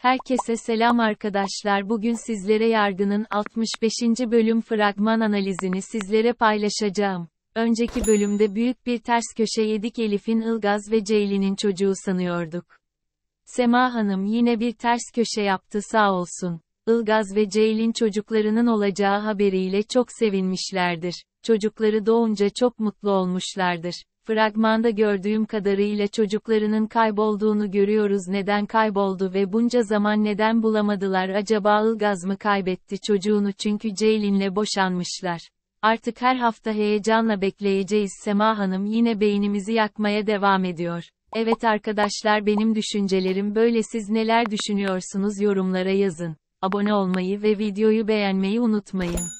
Herkese selam arkadaşlar. Bugün sizlere yargının 65. bölüm fragman analizini sizlere paylaşacağım. Önceki bölümde büyük bir ters köşe yedik Elif'in Ilgaz ve Ceylin'in çocuğu sanıyorduk. Sema Hanım yine bir ters köşe yaptı sağ olsun. Ilgaz ve Ceylin çocuklarının olacağı haberiyle çok sevinmişlerdir. Çocukları doğunca çok mutlu olmuşlardır. Fragmanda gördüğüm kadarıyla çocuklarının kaybolduğunu görüyoruz. Neden kayboldu ve bunca zaman neden bulamadılar? Acaba Ilgaz mı kaybetti çocuğunu çünkü Ceylin'le boşanmışlar. Artık her hafta heyecanla bekleyeceğiz Sema Hanım yine beynimizi yakmaya devam ediyor. Evet arkadaşlar benim düşüncelerim böyle siz neler düşünüyorsunuz yorumlara yazın. Abone olmayı ve videoyu beğenmeyi unutmayın.